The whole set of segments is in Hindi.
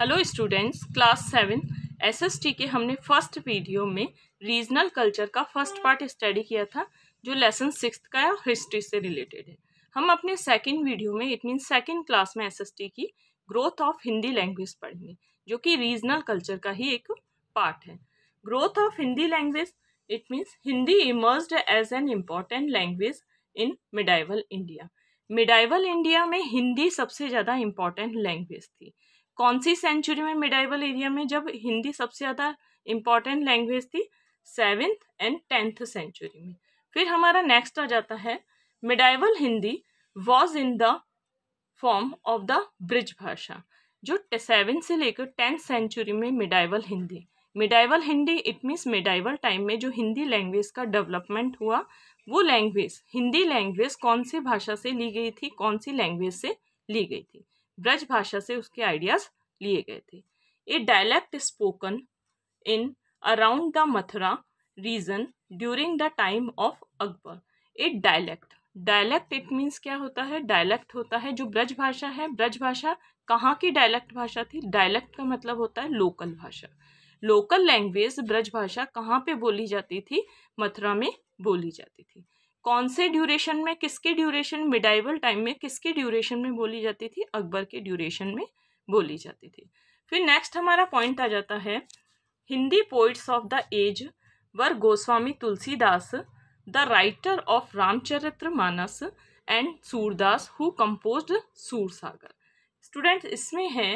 hello students class seven SST के हमने फर्स्ट वीडियो में रीजनल कल्चर का फर्स्ट पार्ट स्टडी किया था जो लेसन सिक्स का है हिस्ट्री से रिलेटेड है हम अपने सेकंड वीडियो में इट मीन सेकंड क्लास में एसएसटी की ग्रोथ ऑफ हिंदी लैंग्वेज पढ़ेंगे जो कि रीजनल कल्चर का ही एक पार्ट है growth of Hindi language it means Hindi emerge as an important language in medieval India medieval India में हिंदी सबसे ज़्यादा इम्पॉर्टेंट लैंग्वेज थी कौन सी सेंचुरी में मिडाइवल एरिया में जब हिंदी सबसे ज़्यादा इम्पॉर्टेंट लैंग्वेज थी सेवेंथ एंड टेंथ सेंचुरी में फिर हमारा नेक्स्ट आ जाता है medieval Hindi was in the form of the Braj Bhasha जो सेवन से लेकर टेंथ सेंचुरी में medieval Hindi medieval Hindi it means medieval time में जो हिंदी लैंग्वेज का डेवलपमेंट हुआ वो लैंग्वेज हिंदी लैंग्वेज कौन सी भाषा से ली गई थी कौन सी लैंग्वेज से ली गई थी ब्रज भाषा से उसके आइडियाज लिए गए थे a dialect spoken in around the Mathura region during the time of Akbar a dialect dialect it means क्या होता है डायलैक्ट होता है जो ब्रज भाषा है ब्रज भाषा कहाँ की डायलैक्ट भाषा थी डायलैक्ट का मतलब होता है लोकल भाषा लोकल लैंग्वेज ब्रज भाषा कहाँ पे बोली जाती थी मथुरा में बोली जाती थी कौन से ड्यूरेशन में किसके ड्यूरेशन मिडाइवल टाइम में किसके ड्यूरेशन में बोली जाती थी अकबर के ड्यूरेशन में बोली जाती थी फिर नेक्स्ट हमारा पॉइंट आ जाता है Hindi poets of the age were Goswami Tulsidas the writer of Ramcharitra Manas and Surdas who compose Sagar student इसमें है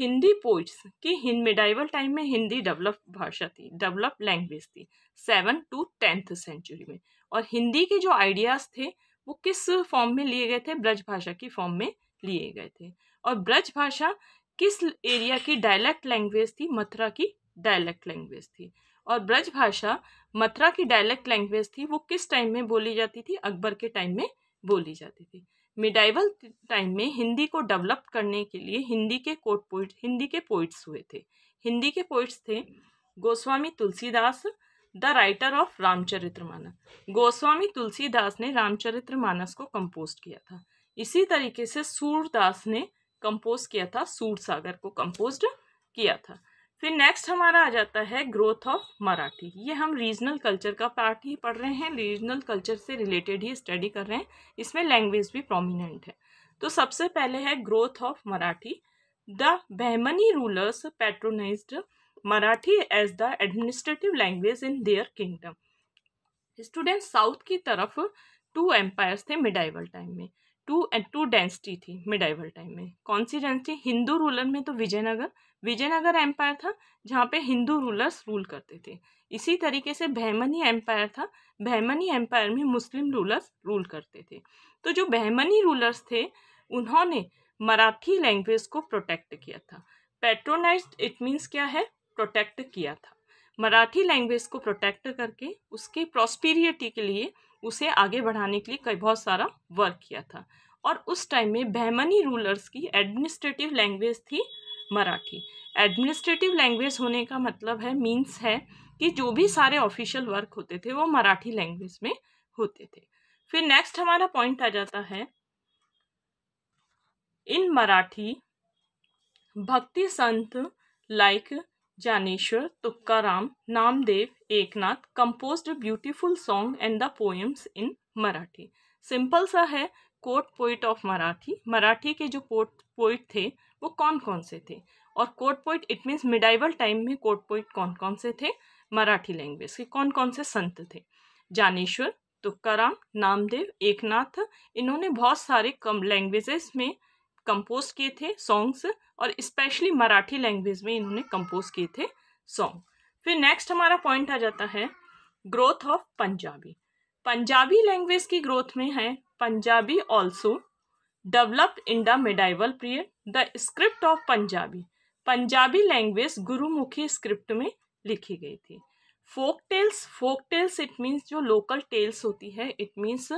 हिंदी पोइट्स की हिंद मिडाइवल टाइम में हिंदी डेवलप भाषा थी डेवलप लैंग्वेज थी सेवन टू टेंथ सेंचुरी में और हिंदी के जो आइडियाज़ थे वो किस फॉर्म में लिए गए थे ब्रज भाषा की फॉर्म में लिए गए थे और ब्रज भाषा किस एरिया की डायलैक्ट लैंग्वेज थी मथुरा की डायलैक्ट लैंग्वेज थी और ब्रज भाषा मथुरा की डायलैक्ट लैंग्वेज थी वो किस टाइम में बोली जाती थी अकबर के टाइम में बोली जाती थी मिडाइवल टाइम में हिंदी को डेवलप करने के लिए हिंदी के कोट पोइट हिंदी के पोइट्स हुए थे हिंदी के पोइट्स थे Goswami Tulsidas the writer of Ramcharitra Manas Goswami Tulsidas ने रामचरित्र मानस को कंपोज किया था इसी तरीके से सूरदास ने कंपोज किया था सूर सागर को कंपोज किया था फिर नेक्स्ट हमारा आ जाता है ग्रोथ ऑफ मराठी ये हम रीजनल कल्चर का पार्ट ही पढ़ रहे हैं रीजनल कल्चर से रिलेटेड ही स्टडी कर रहे हैं इसमें लैंग्वेज भी प्रोमिनेंट है तो सबसे पहले है growth of Marathi the Bahmani rulers patronized Marathi as the administrative language in their kingdom student south की तरफ टू एम्पायर्स थे मिडाइवल टाइम में टू एंड टू डेंसिटी थी मिडाइवल टाइम में कौन सी डेंसिटी हिंदू रूलर में तो विजयनगर विजयनगर एम्पायर था जहाँ पे हिंदू रूलर्स रूल करते थे इसी तरीके से बहमनी एम्पायर था बहमनी एम्पायर में मुस्लिम रूलर्स रूल करते थे तो जो बहमनी रूलर्स थे उन्होंने मराठी लैंग्वेज को प्रोटेक्ट किया था पेट्रोनाइज इट मीन्स क्या है प्रोटेक्ट किया था मराठी लैंग्वेज को प्रोटेक्ट करके उसके प्रॉस्पीरियटी के लिए उसे आगे बढ़ाने के लिए कई बहुत सारा वर्क किया था और उस टाइम में बहमनी रूलर्स की एडमिनिस्ट्रेटिव लैंग्वेज थी मराठी एडमिनिस्ट्रेटिव लैंग्वेज होने का मतलब है मीन्स है कि जो भी सारे ऑफिशियल वर्क होते थे वो मराठी लैंग्वेज में होते थे फिर नेक्स्ट हमारा पॉइंट आ जाता है इन Marathi bhakti sant like Dnyaneshwar Tukaram Namdev Eknath compose a song and the the in Marathi simple सा है court poet of Marathi Marathi के जो पोट पोइट थे वो कौन कौन से थे और court poet it means medieval time में कोर्ट पोइट कौन कौन से थे मराठी लैंग्वेज के कौन कौन से संत थे जानेश्वर तुक्काराम नामदेव एकनाथ इन्होंने बहुत सारे कम लैंग्वेजेस में कंपोज किए थे सॉन्ग्स और स्पेशली मराठी लैंग्वेज में इन्होंने कंपोज किए थे सॉन्ग फिर नेक्स्ट हमारा पॉइंट आ जाता है growth of Punjabi Punjabi language की ग्रोथ में है Punjabi also develop in the medieval period the script of Punjabi Punjabi language Gurmukhi script में लिखी गई थी folk tales folk tales it means जो लोकल टेल्स होती है इट मीन्स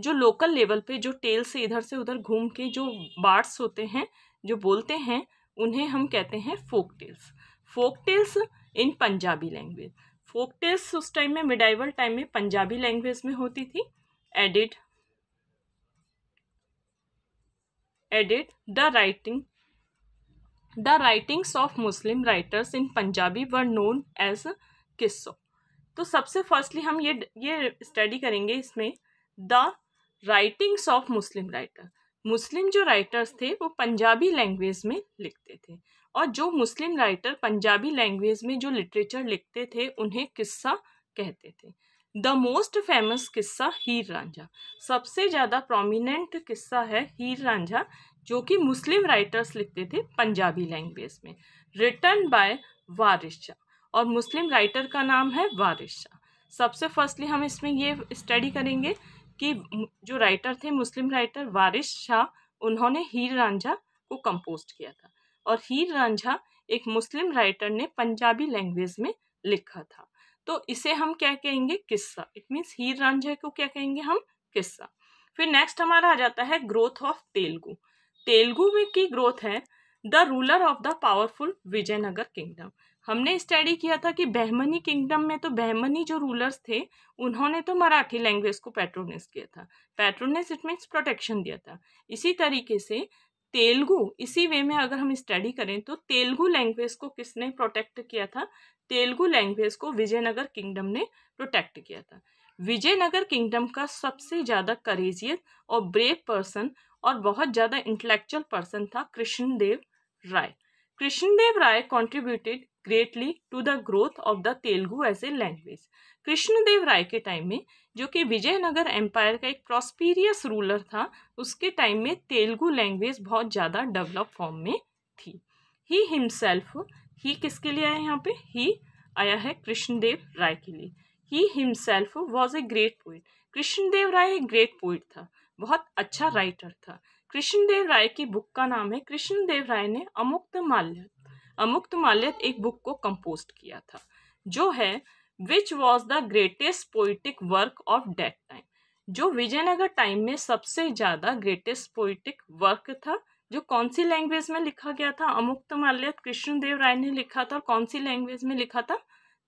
जो लोकल लेवल पे जो टेल से इधर से उधर घूम के जो बार्ड्स होते हैं जो बोलते हैं उन्हें हम कहते हैं folk tales folk tales in Punjabi language folk tales उस टाइम में मिडाइवल टाइम में पंजाबी लैंग्वेज में होती थी edit edit the writing the writings of Muslim writers in Punjabi were known as किस्सो तो सबसे फर्स्टली हम ये ये स्टडी करेंगे इसमें the writings of Muslim writer Muslim जो राइटर्स थे वो पंजाबी लैंग्वेज में लिखते थे और जो मुस्लिम राइटर पंजाबी लैंग्वेज में जो लिटरेचर लिखते थे उन्हें किस्सा कहते थे द मोस्ट फेमस किस्सा हीर रांझा सबसे ज़्यादा प्रोमिनेंट किस्सा है हीर रांझा जो कि मुस्लिम राइटर्स लिखते थे पंजाबी लैंग्वेज में रिटर्न बाय वारिस शाह और मुस्लिम राइटर का नाम है वारिस शाह सबसे फर्स्टली हम इसमें ये स्टडी करेंगे कि जो राइटर थे मुस्लिम राइटर वारिश शाह उन्होंने हीर रांझा को कंपोस्ट किया था और हीर रांझा एक मुस्लिम राइटर ने पंजाबी लैंग्वेज में लिखा था तो इसे हम क्या कहेंगे किस्सा इट मीन्स हीर रांझा को क्या कहेंगे हम किस्सा फिर नेक्स्ट हमारा आ जाता है ग्रोथ ऑफ तेलुगु तेलुगु में की ग्रोथ है the ruler of the powerful Vijayanagar kingdom हमने स्टडी किया था कि बहमनी किंगडम में तो बहमनी जो रूलर्स थे उन्होंने तो मराठी लैंग्वेज को पेट्रोनेस किया था पेट्रोनेस इट मीन्स प्रोटेक्शन दिया था इसी तरीके से तेलुगु इसी वे में अगर हम स्टडी करें तो तेलुगु लैंग्वेज को किसने प्रोटेक्ट किया था तेलुगु लैंग्वेज को विजयनगर किंगडम ने प्रोटेक्ट किया था विजयनगर किंगडम का सबसे ज़्यादा करेजियत और ब्रेव पर्सन और बहुत ज़्यादा इंटेलेक्चुअल पर्सन था Krishnadeva Raya Krishnadeva Raya contributed greatly to the growth of the Telugu as a language Krishnadeva Raya के टाइम में जो कि विजयनगर एम्पायर का एक प्रॉस्पीरियस रूलर था उसके टाइम में तेलुगु लैंग्वेज बहुत ज़्यादा डेवलप फॉर्म में थी ही हिमसेल्फ ही किसके लिए आया यहाँ पे ही आया है कृष्णदेव राय के लिए he himself was a great poet Krishnadeva Raya एक ग्रेट पोइट था बहुत अच्छा राइटर था कृष्णदेव राय की बुक का नाम है कृष्णदेव राय ने अमुक्त माल्य अमुक्त माल्यत एक बुक को कंपोस्ट किया था जो है which was the greatest poetic work of that time जो विजयनगर टाइम में सबसे ज़्यादा ग्रेटेस्ट पोइटिक वर्क था जो कौन सी लैंग्वेज में लिखा गया था अमुक्त माल्यत कृष्णदेव राय ने लिखा था और कौन सी लैंग्वेज में लिखा था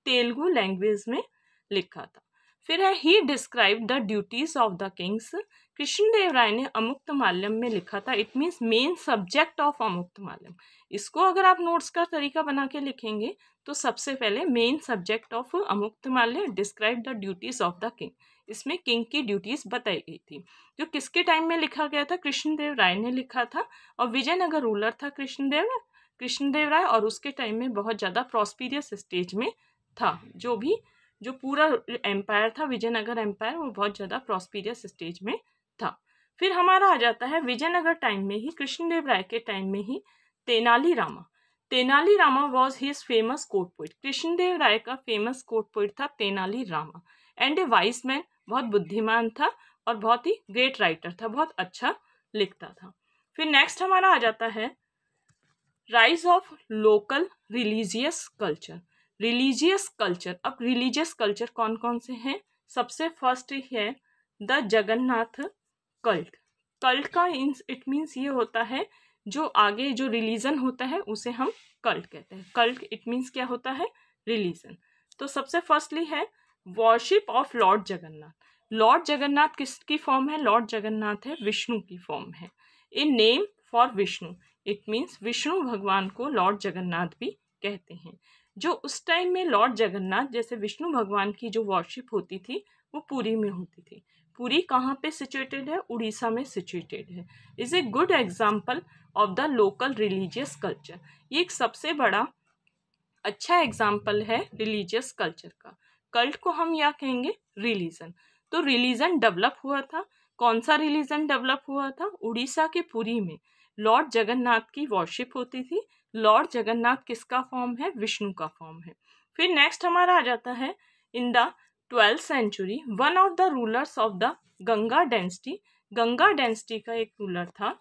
तेलुगु लैंग्वेज में लिखा था फिर है he describe the duties of the kings Krishnadeva Raya ने अमुक्त माल्यम में लिखा था it means main subject of Amuktamalyada इसको अगर आप नोट्स का तरीका बना के लिखेंगे तो सबसे पहले main subject of Amuktamalyada describe the duties of the king इसमें किंग की ड्यूटीज बताई गई थी जो किसके टाइम में लिखा गया था कृष्णदेव राय ने लिखा था और विजयनगर रूलर था कृष्णदेव कृष्णदेव राय और उसके टाइम में बहुत ज़्यादा प्रॉस्पीरियस स्टेज में था जो भी जो पूरा एम्पायर था विजयनगर एम्पायर वो बहुत ज़्यादा प्रॉस्पीरियस स्टेज में था फिर हमारा आ जाता है विजयनगर टाइम में ही कृष्णदेव राय के टाइम में ही Tenali Rama Tenali Rama was his famous court poet Krishnadeva Raya का फेमस कोर्ट पोइट था Tenali Rama and a wise man बहुत बुद्धिमान था और बहुत ही ग्रेट राइटर था बहुत अच्छा लिखता था फिर नेक्स्ट हमारा आ जाता है rise of local religious culture religious culture अब रिलीजियस कल्चर कौन कौन से हैं सबसे फर्स्ट है द जगन्नाथ कल्ट कल्ट का इट मीन्स ये होता है जो आगे जो रिलीजन होता है उसे हम कल्ट कहते हैं कल्ट इट मीन्स क्या होता है रिलीजन तो सबसे फर्स्टली है worship of Lord Jagannath Lord Jagannath किसकी फॉर्म है लॉर्ड जगन्नाथ है विष्णु की फॉर्म है a name for Vishnu it means Vishnu भगवान को लॉर्ड जगन्नाथ भी कहते हैं जो उस टाइम में लॉर्ड जगन्नाथ जैसे विष्णु भगवान की जो वॉरशिप होती थी वो पूरी में होती थी पूरी कहाँ पे सिचुएटेड है उड़ीसा में सिचुएटेड है is a good example of the local religious culture ये एक सबसे बड़ा अच्छा एग्जाम्पल है रिलीजियस कल्चर का कल्ट को हम या कहेंगे रिलीजन तो रिलीजन डेवलप हुआ था कौन सा रिलीजन डेवलप हुआ था उड़ीसा के पुरी में लॉर्ड जगन्नाथ की वॉरशिप होती थी लॉर्ड जगन्नाथ किसका फॉर्म है विष्णु का फॉर्म है फिर नेक्स्ट हमारा आ जाता है in the twelfth century one of the rulers of the Ganga dynasty Ganga dynasty का एक रूलर था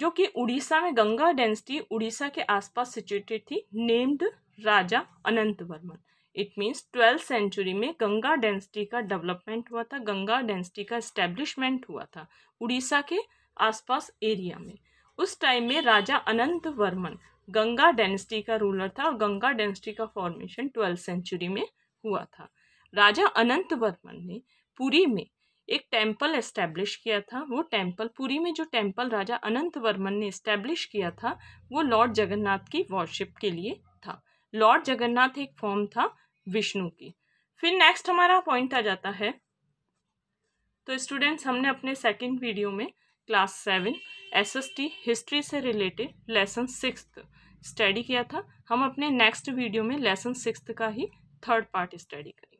जो कि उड़ीसा में गंगा डेंसिटी उड़ीसा के आसपास सिचुएटेड थी named Raja Anant Varman it means twelfth century में गंगा डेंसिटी का डेवलपमेंट हुआ था गंगा डेंसिटी का इस्टेब्लिशमेंट हुआ था उड़ीसा के आसपास एरिया में उस टाइम में राजा अनंत वर्मन गंगा डेनेस्टी का रूलर था और गंगा डेनेस्टी का फॉर्मेशन ट्वेल्थ सेंचुरी में हुआ था राजा अनंत वर्मन ने पुरी में एक टेम्पल एस्टेब्लिश किया था वो टेम्पल पुरी में जो टेम्पल राजा अनंत वर्मन ने इस्टेब्लिश किया था वो लॉर्ड जगन्नाथ की वॉरशिप के लिए था लॉर्ड जगन्नाथ एक फॉर्म था विष्णु की फिर नेक्स्ट हमारा पॉइंट आ जाता है तो स्टूडेंट्स हमने अपने सेकंड वीडियो में क्लास सेवन एसएसटी हिस्ट्री से रिलेटेड लेसन सिक्स स्टडी किया था हम अपने नेक्स्ट वीडियो में लेसन सिक्स का ही थर्ड पार्ट स्टडी करेंगे